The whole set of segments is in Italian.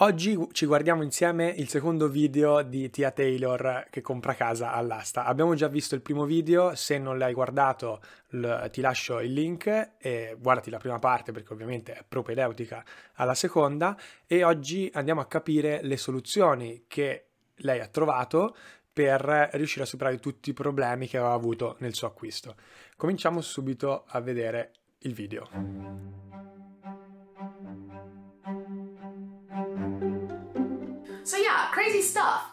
Oggi ci guardiamo insieme il secondo video di Tia Taylor che compra casa all'asta. Abbiamo già visto il primo video, se non l'hai guardato ti lascio il link e guardati la prima parte perché ovviamente è propedeutica alla seconda e oggi andiamo a capire le soluzioni che lei ha trovato per riuscire a superare tutti i problemi che aveva avuto nel suo acquisto. Cominciamo subito a vedere il video. crazy stuff.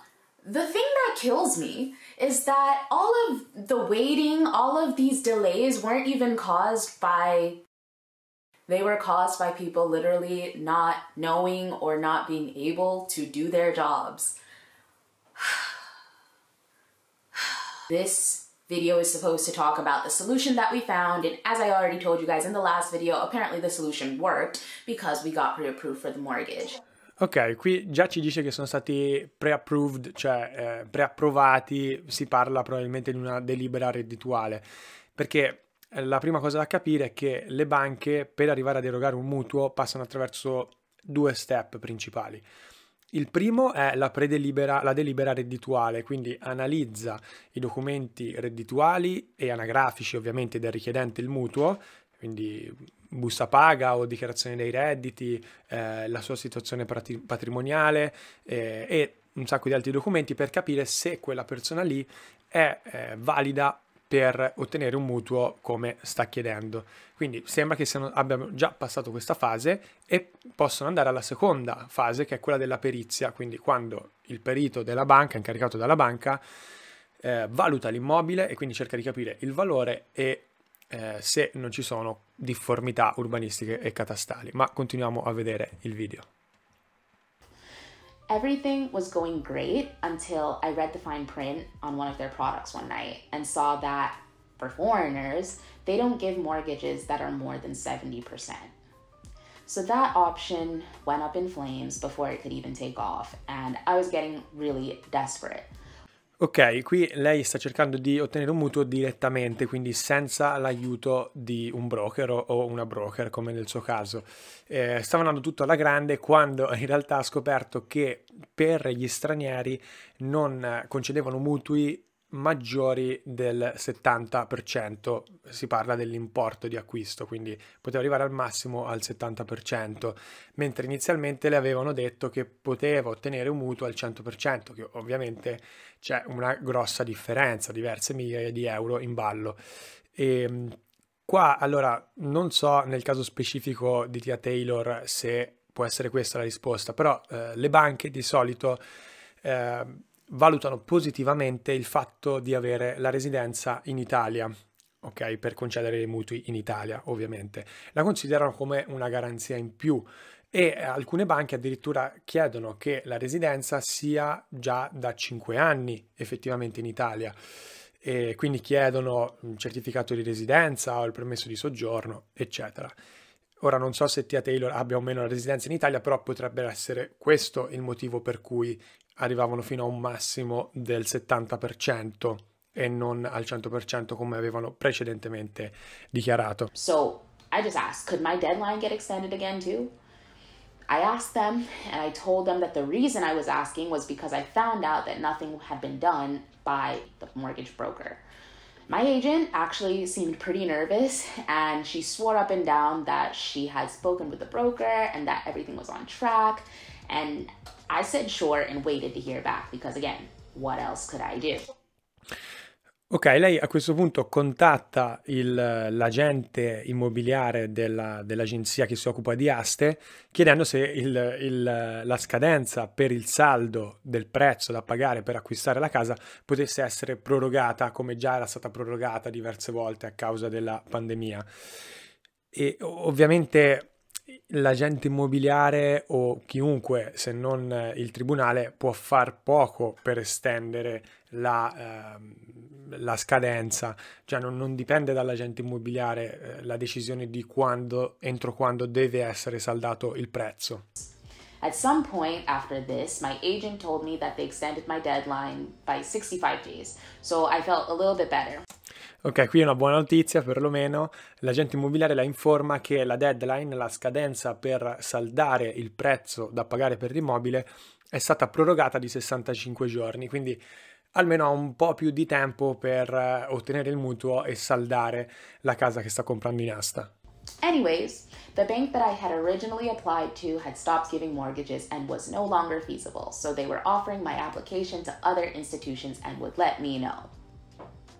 The thing that kills me is that all of the waiting, all of these delays weren't even caused by they were caused by people literally not knowing or not being able to do their jobs. this video is supposed to talk about the solution that we found and as I already told you guys in the last video, apparently the solution worked because we got pre-approved for the mortgage. Ok, qui già ci dice che sono stati pre-approved, cioè eh, pre-approvati, si parla probabilmente di una delibera reddituale, perché eh, la prima cosa da capire è che le banche per arrivare ad erogare un mutuo passano attraverso due step principali. Il primo è la predelibera, la delibera reddituale, quindi analizza i documenti reddituali e anagrafici ovviamente del richiedente il mutuo, quindi busta paga o dichiarazione dei redditi, eh, la sua situazione patrimoniale eh, e un sacco di altri documenti per capire se quella persona lì è eh, valida per ottenere un mutuo come sta chiedendo. Quindi sembra che siano, abbiano già passato questa fase e possono andare alla seconda fase che è quella della perizia, quindi quando il perito della banca, incaricato dalla banca, eh, valuta l'immobile e quindi cerca di capire il valore e eh, se non ci sono difformità urbanistiche e catastali. Ma continuiamo a vedere il video. Everything was going great until I read the fine print on one of their products one night and saw that for foreigners, they don't give mortgages that are more than 70%. So that option went up in flames before it could even take off, and I was getting really desperate. Ok, qui lei sta cercando di ottenere un mutuo direttamente, quindi senza l'aiuto di un broker o una broker, come nel suo caso. Eh, stava andando tutto alla grande quando in realtà ha scoperto che per gli stranieri non concedevano mutui maggiori del 70%, si parla dell'importo di acquisto, quindi poteva arrivare al massimo al 70%, mentre inizialmente le avevano detto che poteva ottenere un mutuo al 100%, che ovviamente c'è una grossa differenza, diverse migliaia di euro in ballo. E ehm, qua allora non so nel caso specifico di Tia Taylor se può essere questa la risposta, però eh, le banche di solito eh, valutano positivamente il fatto di avere la residenza in Italia, ok? Per concedere i mutui in Italia, ovviamente. La considerano come una garanzia in più e eh, alcune banche addirittura chiedono che la residenza sia già da 5 anni effettivamente in Italia. E quindi chiedono un certificato di residenza o il permesso di soggiorno, eccetera. Ora non so se Tia Taylor abbia o meno la residenza in Italia, però potrebbe essere questo il motivo per cui arrivavano fino a un massimo del 70% e non al 100% come avevano precedentemente dichiarato. So I just asked, could my deadline get extended again too? I asked them and I told them that the reason I was asking was because I found out that nothing had been done by the mortgage broker. My agent actually seemed pretty nervous and she swore up and down that she had spoken with the broker and that everything was on track And I said sure and waited to hear back because again, what else could I do? Ok, lei a questo punto contatta il, l'agente immobiliare della, dell'agenzia che si occupa di aste chiedendo se il, il, la scadenza per il saldo del prezzo da pagare per acquistare la casa potesse essere prorogata come già era stata prorogata diverse volte a causa della pandemia. E ovviamente l'agente immobiliare o chiunque, se non eh, il tribunale, può far poco per estendere la, eh, la scadenza, cioè non, non dipende dall'agente immobiliare eh, la decisione di quando, entro quando deve essere saldato il prezzo. At some point after this, my agent told me that they extended my deadline by 65 days, so I felt a little bit better. Ok, qui è una buona notizia perlomeno, l'agente immobiliare la informa che la deadline, la scadenza per saldare il prezzo da pagare per l'immobile è stata prorogata di 65 giorni, quindi almeno ha un po' più di tempo per eh, ottenere il mutuo e saldare la casa che sta comprando in asta. Anyways, the bank that I had originally applied to had stopped giving mortgages and was no longer feasible, so they were offering my application to other institutions and would let me know.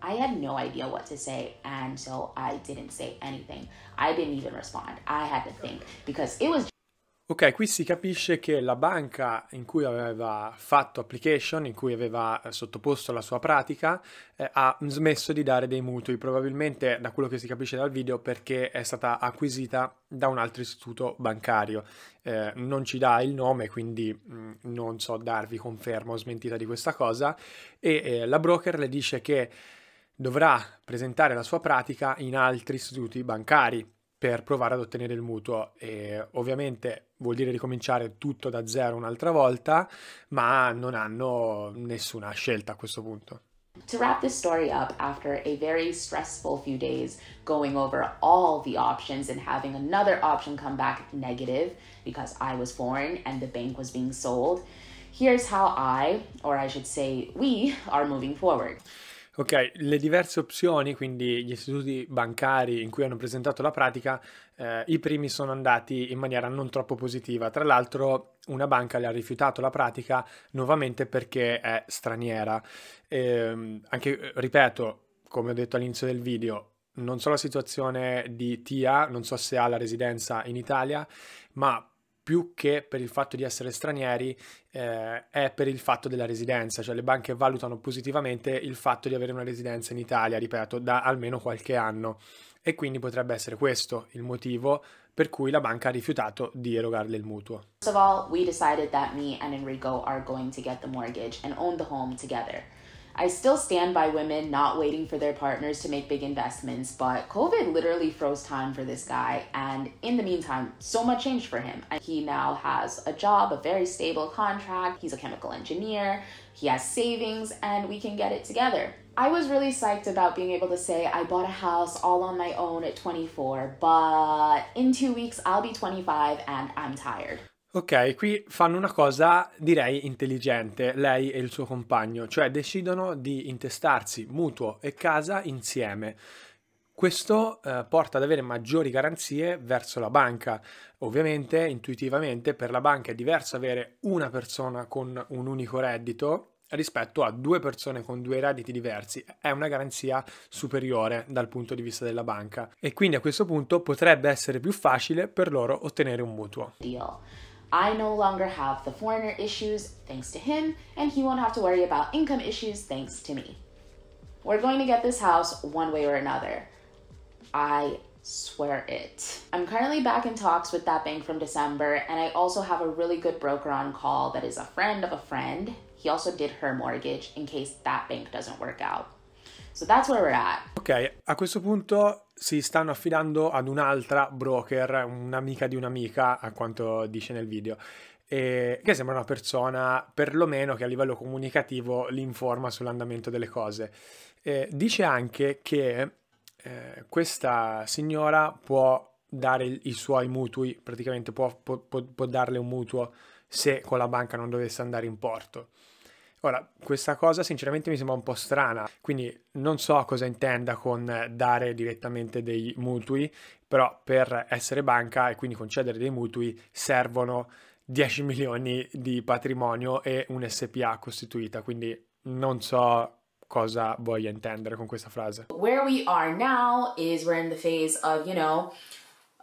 I had no idea what to say, and so I didn't say anything. I didn't even respond. I had to think because it was. Ok, qui si capisce che la banca in cui aveva fatto application, in cui aveva eh, sottoposto la sua pratica, eh, ha smesso di dare dei mutui, probabilmente da quello che si capisce dal video perché è stata acquisita da un altro istituto bancario. Eh, non ci dà il nome, quindi mh, mm, non so darvi conferma o smentita di questa cosa e eh, la broker le dice che dovrà presentare la sua pratica in altri istituti bancari per provare ad ottenere il mutuo e ovviamente vuol dire ricominciare tutto da zero un'altra volta, ma non hanno nessuna scelta a questo punto. To wrap this story up, after a very stressful few days going over all the options and having another option come back negative because I was foreign and the bank was being sold, here's how I, or I should say we, are moving forward. Ok, le diverse opzioni, quindi gli istituti bancari in cui hanno presentato la pratica, eh, i primi sono andati in maniera non troppo positiva. Tra l'altro una banca le ha rifiutato la pratica nuovamente perché è straniera. E, ehm, anche, eh, ripeto, come ho detto all'inizio del video, non so la situazione di Tia, non so se ha la residenza in Italia, ma più che per il fatto di essere stranieri eh, è per il fatto della residenza, cioè le banche valutano positivamente il fatto di avere una residenza in Italia, ripeto, da almeno qualche anno e quindi potrebbe essere questo il motivo per cui la banca ha rifiutato di erogarle il mutuo. First of all, we decided that me and Enrico are going to get the mortgage and own the home together. I still stand by women not waiting for their partners to make big investments, but COVID literally froze time for this guy. And in the meantime, so much changed for him. He now has a job, a very stable contract, he's a chemical engineer, he has savings, and we can get it together. I was really psyched about being able to say I bought a house all on my own at 24, but in two weeks I'll be 25 and I'm tired. Ok, qui fanno una cosa direi intelligente, lei e il suo compagno, cioè decidono di intestarsi mutuo e casa insieme. Questo eh, porta ad avere maggiori garanzie verso la banca. Ovviamente, intuitivamente, per la banca è diverso avere una persona con un unico reddito rispetto a due persone con due redditi diversi è una garanzia superiore dal punto di vista della banca e quindi a questo punto potrebbe essere più facile per loro ottenere un mutuo. Dio I no longer have the foreigner issues thanks to him, and he won't have to worry about income issues thanks to me. We're going to get this house one way or another. I swear it. I'm currently back in talks with that bank from December, and I also have a really good broker on call that is a friend of a friend. He also did her mortgage in case that bank doesn't work out. So that's where we're at. Ok, a questo punto si stanno affidando ad un'altra broker, un'amica di un'amica, a quanto dice nel video. E che sembra una persona perlomeno che a livello comunicativo li informa sull'andamento delle cose. E dice anche che eh, questa signora può dare i suoi mutui, praticamente può, può, può darle un mutuo se con la banca non dovesse andare in porto. Ora, questa cosa sinceramente mi sembra un po' strana, quindi non so cosa intenda con dare direttamente dei mutui, però per essere banca e quindi concedere dei mutui servono 10 milioni di patrimonio e un SPA costituita, quindi non so cosa voglia intendere con questa frase. Where we are now is we're in the phase of, you know,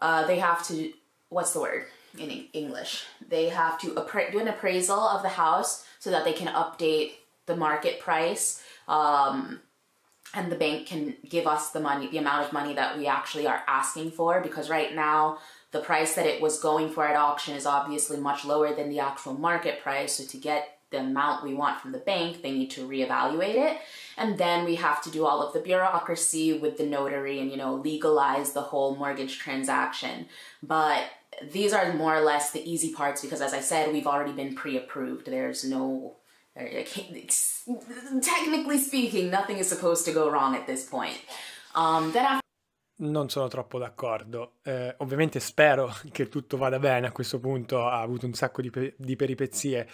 uh, they have to, what's the word in English? They have to do an appraisal of the house so that they can update the market price um, and the bank can give us the money, the amount of money that we actually are asking for because right now the price that it was going for at auction is obviously much lower than the actual market price. So to get the amount we want from the bank, they need to reevaluate it. And then we have to do all of the bureaucracy with the notary and, you know, legalize the whole mortgage transaction. But these are more or less the easy parts because as I said, we've already been pre-approved. There's no, technically speaking, nothing is supposed to go wrong at this point. Um, then after non sono troppo d'accordo. Eh, ovviamente spero che tutto vada bene a questo punto, ha avuto un sacco di, pe di peripezie,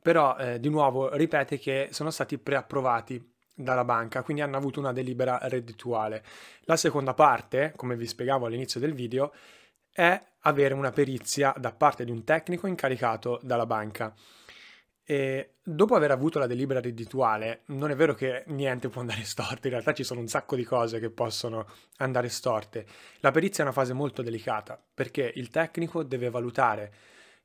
però eh, di nuovo ripete che sono stati preapprovati dalla banca, quindi hanno avuto una delibera reddituale. La seconda parte, come vi spiegavo all'inizio del video, è avere una perizia da parte di un tecnico incaricato dalla banca. E dopo aver avuto la delibera reddituale, non è vero che niente può andare storto, in realtà ci sono un sacco di cose che possono andare storte. La perizia è una fase molto delicata perché il tecnico deve valutare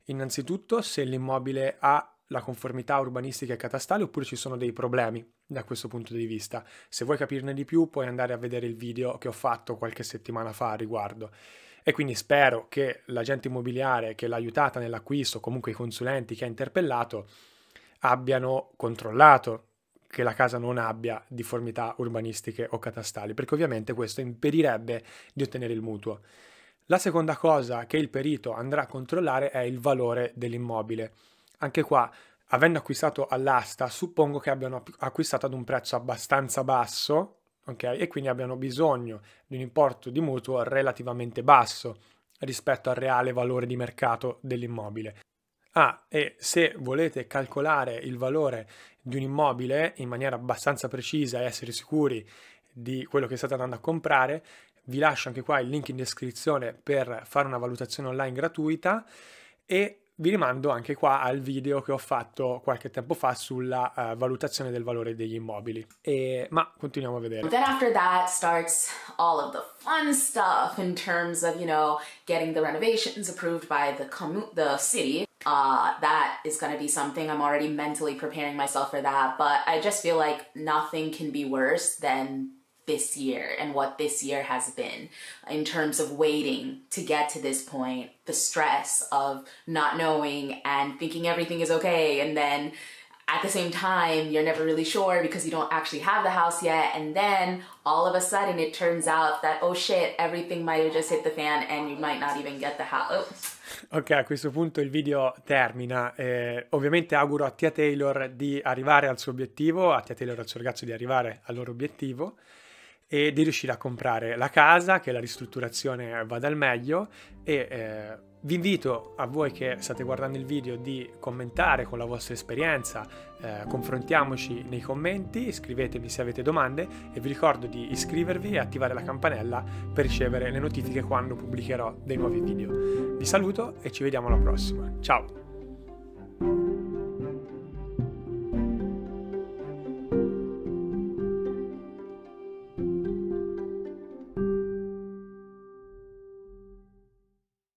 innanzitutto se l'immobile ha la conformità urbanistica e catastale oppure ci sono dei problemi da questo punto di vista. Se vuoi capirne di più puoi andare a vedere il video che ho fatto qualche settimana fa a riguardo e quindi spero che l'agente immobiliare che l'ha aiutata nell'acquisto, comunque i consulenti che ha interpellato, abbiano controllato che la casa non abbia difformità urbanistiche o catastali, perché ovviamente questo impedirebbe di ottenere il mutuo. La seconda cosa che il perito andrà a controllare è il valore dell'immobile. Anche qua, avendo acquistato all'asta, suppongo che abbiano acquistato ad un prezzo abbastanza basso, okay? e quindi abbiano bisogno di un importo di mutuo relativamente basso rispetto al reale valore di mercato dell'immobile. Ah, e se volete calcolare il valore di un immobile in maniera abbastanza precisa e essere sicuri di quello che state andando a comprare, vi lascio anche qua il link in descrizione per fare una valutazione online gratuita e vi rimando anche qua al video che ho fatto qualche tempo fa sulla uh, valutazione del valore degli immobili. E, ma continuiamo a vedere. Then after that starts all of the fun stuff in terms of, you know, getting the renovations approved by the, the city. Uh, that is going to be something I'm already mentally preparing myself for that, but I just feel like nothing can be worse than this year and what this year has been in terms of waiting to get to this point, the stress of not knowing and thinking everything is okay and then at the same time, you're never really sure because you don't actually have the house yet. And then all of a sudden it turns out that, oh shit, everything might have just hit the fan and you might not even get the house. Ok, a questo punto il video termina. Eh, ovviamente auguro a Tia Taylor di arrivare al suo obiettivo, a Tia Taylor e al suo ragazzo di arrivare al loro obiettivo. e di riuscire a comprare la casa, che la ristrutturazione vada al meglio e eh, vi invito a voi che state guardando il video di commentare con la vostra esperienza, eh, confrontiamoci nei commenti, scrivetemi se avete domande e vi ricordo di iscrivervi e attivare la campanella per ricevere le notifiche quando pubblicherò dei nuovi video. Vi saluto e ci vediamo alla prossima. Ciao!